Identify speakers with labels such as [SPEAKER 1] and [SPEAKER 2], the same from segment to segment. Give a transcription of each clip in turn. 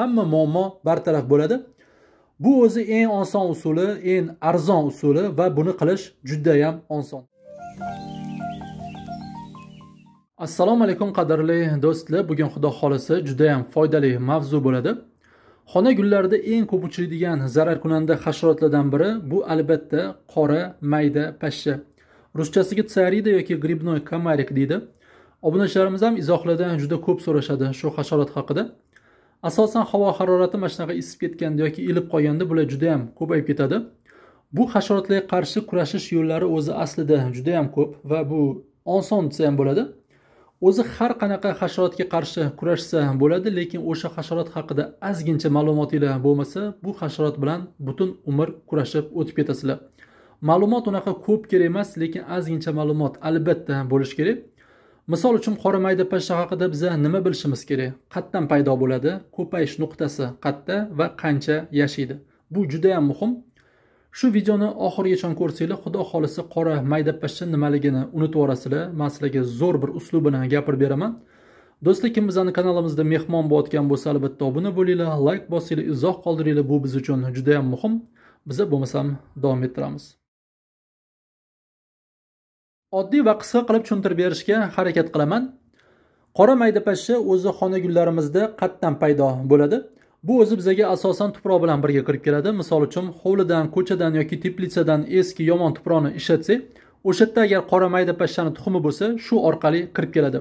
[SPEAKER 1] hamma muammo bartaraf bo'ladi bu o'zi eng oson usuli eng arzon usuli va buni qilish judayam oson assalomu alaykum qadrli do'stlar bugun xudo xohlasa judayam foydali mavzu bo'ladi xona gullarida eng ko'p uchraydigan zararkunanda hasharotlardan biri bu albatta qora mayda pashsha ruschasiga tsarida yoki gribnoy komarik deydi obunachilarimiz ham izohlardan juda ko'p so'rashadi shu hasharot haqida asosan havo harorati mana shunaqa isib ketganda yoki ilib qolganda bular juda yam ko'payib ketadi bu hasharotlarga qarshi kurashish yo'llari o'zi aslida juda yam ko'p va bu oson desa ham bo'ladi o'zi har qanaqa hasharotga qarshi kurashsa bo'ladi lekin o'sha hasharot haqida ozgincha ma'lumotinglar bo'lmasa bu hasharot bilan butun umr kurashib o'tib ketasizlar ma'lumot unaqa ko'p kerak emas lekin ozgincha ma'lumot albatta bo'lishi kerak misol uchun qora mayda pashsha haqida biza nima bilishimiz kerak qatdan paydo bo'ladi ko'payish nuqtasi qayerda va qancha yashaydi bu judayam muhim shu videoni oxirigacha ko'rsanglar xudo xohlasa qora mayda pashsha nimaligini unutib yuborasizlar man sizlarga zo'r bir uslubini gapirib beraman do'stlar kim bizani kanalimizda mehmon bo'layotgan bo'lsa albatta obuna bo'linglar layk like bosinglar izoh qoldiringlar bu biz uchun judayam muhim biza bo'lmasam davom ettiramiz oddiy va qisqa qilib tushuntirib berishga harakat qilaman qora mayda pashsha o'zi xonagullarimizda qatdan paydo bo'ladi bu o'zi bizaga asosan tuproq bilan birga kirib keladi misol uchun hovlidan ko'chadan yoki teplitsadan eski yomon tuproqni ishlatsak o'sha yerda agar qora mayda pashshani tuxumi bo'lsa shu orqali kirib keladi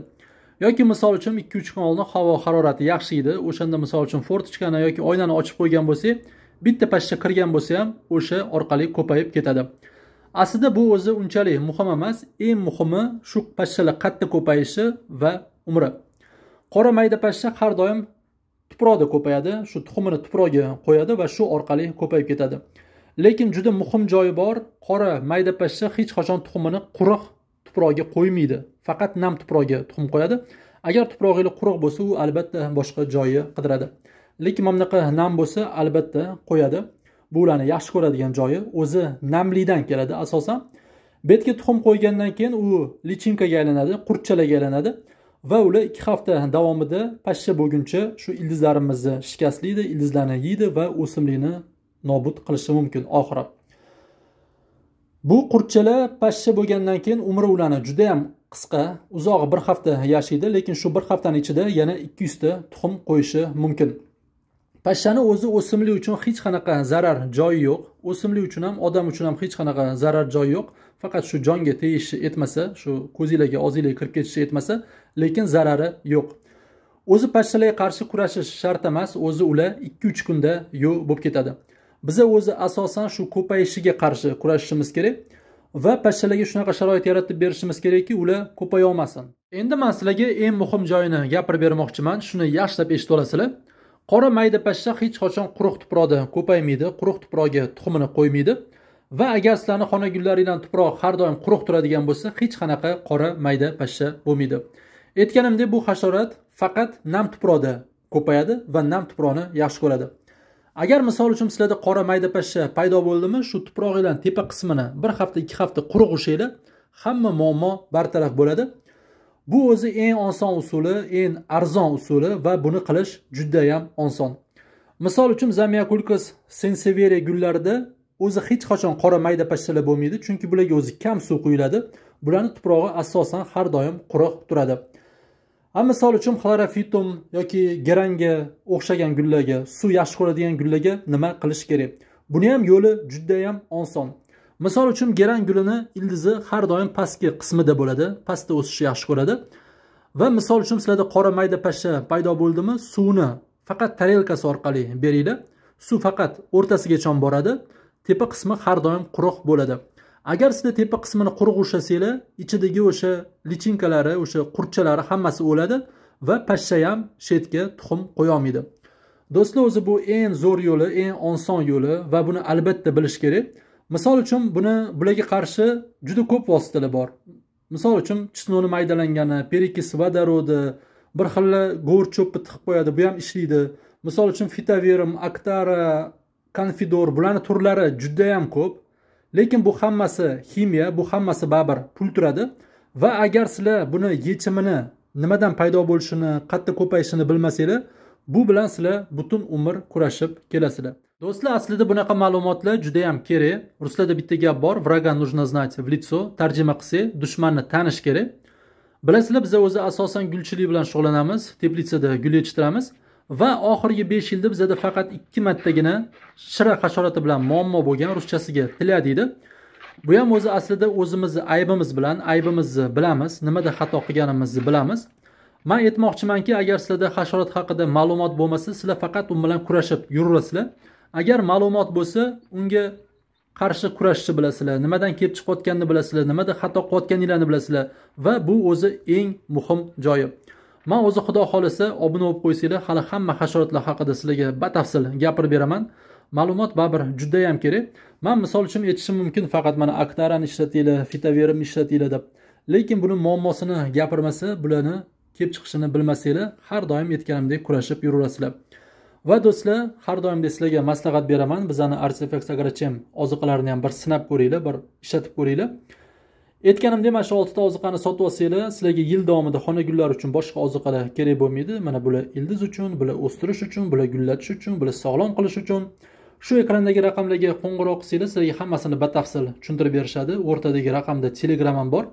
[SPEAKER 1] yoki misol uchun ikki uch kun oldin havo harorati yaxshi edi o'shanda misol uchun fortochkani yoki oynani ochib qo'ygan bo'lsak bitta pashsha kirgan bo'lsa ham o'sha orqali ko'payib ketadi aslida bu o'zi unchalik muhim emas eng muhimi shu pashshalar qattiq ko'payishi va umri qora mayda pashsha har doim tuproqda ko'payadi shu tuxumini tuproqga qo'yadi va shu orqali ko'payib ketadi lekin juda muhim joyi bor qora mayda pashsha hech qachon tuxumini quruq tuproqga qo'ymaydi faqat nam tuproqga tuxum qo'yadi agar tuprog'inglar quruq bo'lsa u albatta boshqa joyi qidiradi lekin mana bunaqa nam bo'lsa albatta qo'yadi bu ularni yaxshi ko'radigan joyi o'zi namlikdan keladi asosan betga tuxum qo'ygandan keyin u lichinkaga aylanadi qurtchalarga aylanadi va ular ikki hafta davomida pashsha bo'lguncha shu ildizlarimizni shikastlaydi ildizlarni yeydi va o'simlikni nobud qilishi mumkin oxiri bu qurtchalar pashsha bo'lgandan keyin umri ularni judayam qisqa uzog'i bir hafta yashaydi lekin shu bir haftani ichida yana ikki yuzta tuxum qo'yishi mumkin pashshani o'zi o'simlik uchun hech qanaqa zarar joyi yo'q o'simlik uchun ham odam uchun ham hech qanaqa zarar joyi yo'q faqat shu jonga tegishi etmasa shu ko'zinglarga og'zinglarga kirib ketishi etmasa lekin zarari yo'q o'zi pashshalarga qarshi kurashish shart emas o'zi ular ikki uch kunda yo'q bo'lib ketadi biza o'zi asosan shu ko'payishiga qarshi kurashishimiz kerak va pashshalarga shunaqa sharoit yaratib berishimiz kerakki ular ko'payolmasin endi man sizlarga eng muhim joyini gapirib bermoqchiman shuni yaxshilab eshitib olasizlar qora mayda pashsha hech qachon quruq tuproqda ko'paymaydi quruq tuproqga tuxumini qo'ymaydi va agar sizlarni xonagullaridan tuproq har doim quruq turadigan bo'lsa hech qanaqa qora mayda pashsha bo'lmaydi aytganimdek bu hasharot faqat nam tuproqda ko'payadi va nam tuproqni yaxshi ko'radi agar misol uchun sizlarda qora mayda pashsha paydo bo'ldimi shu tuprog'inglarni tepa qismini bir hafta ikki hafta quruq ushlanglar hamma muammo bartaraf bo'ladi bu o'zi eng oson usuli eng arzon usuli va buni qilish judayam oson misol uchun zamyakulkus sensevere gullarida o'zi hech qachon qora mayda pashshalar bo'lmaydi chunki bularga o'zi kam suv quyiladi bularni tuprog'i asosan har doim quruq turadi a misol uchun xlorofitum yoki geranga o'xshagan gullarga suv yaxshi ko'radigan gullarga nima qilish kerak buni ham yo'li judayam oson misol uchun geran gulini ildizi har doim pastki qismida bo'ladi pastda o'sishni yaxshi ko'radi va misol uchun sizlarda qora mayda pashsha paydo bo'ldimi suvni faqat tarelkasi orqali beringlar suv faqat o'rtasigacha boradi tepa qismi har doim quruq bo'ladi agar sizda tepa qismini quruq ushlasanglar ichidagi o'sha lichinkalari o'sha qurtchalari hammasi o'ladi va pashsha ham shetga tuxum qo'yolmaydi do'stlar o'zi bu eng zo'r yo'li eng oson yo'li va buni albatta bilish kerak misol uchun buni bularga qarshi juda ko'p vositalar bor misol uchun chisnoni maydalangani perekis vodorodi bir xilla go'r cho'pni tiqib qo'yadi bu ham ishlaydi misol uchun fitoverm aktara konfidor bularni turlari judayam ko'p lekin bu hammasi ximiya bu hammasi baribir pul turadi va agar sizlar buni yechimini nimadan paydo bo'lishini qayerda ko'payishini bilmasanglar bu bilan sizlar butun umr kurashib kelasizlar do'stlar aslida bunaqa ma'lumotlar juda yam kerak ruslarda bitta gap bor врага нужно знать в лицо tarjima qilsak dushmanni tanish kerak bilasizlar biza o'zi asosan gulchilik bilan shug'ullanamiz teplitsada gul yetishtiramiz va oxirgi besh yilda bizada faqat ikki martagina shira hasharoti bilan muammo bo'lgan ruschasiga tilya deydi bu ham o'zi aslida o'zimizni aybimiz bilan aybimizni bilamiz nimada xato qilganimizni bilamiz man aytmoqchimanki agar sizlarda hasharot haqida ma'lumot bo'lmasa sizlar faqat u bilan kurashib yuraverasizlar agar ma'lumot bo'lsa unga qarshi kurashishni bilasizlar nimadan kelib chiqayotganini bilasizlar nimada xato qilayotganinglarni bilasizlar va bu o'zi eng muhim joyi man o'zi xudo xohlasa obuna bo'lib qo'ysanglar hali hamma hasharotlar haqida sizlarga batafsil gapirib beraman ma'lumot baribir judayam kerak man misol uchun aytishim mumkin faqat mana aktarani ishlatinglar fitaverim ishlatinglar deb lekin buni muammosini gapirmasa bularni kelib chiqishini bilmasanglar har doim aytganimdek kurashib yuraverasizlar va do'stlar har doimda sizlarga maslahat beraman bizani artefakt agrochem oziqalarini ham bir sinab ko'ringlar bir ishlatib ko'ringlar aytganimdek mana shu oltita oziqani sotib olsanglar sizlarga yil davomida xona gullari uchun boshqa oziqalar kerak bo'lmaydi mana bular ildiz uchun bular o'stirish uchun bular gullatish uchun bular sog'lom qilish uchun shu ekrandagi raqamlarga qo'ng'iroq qilsanglar sizlarga hammasini batafsil tushuntirib berishadi o'rtadagi raqamda telegram ham bor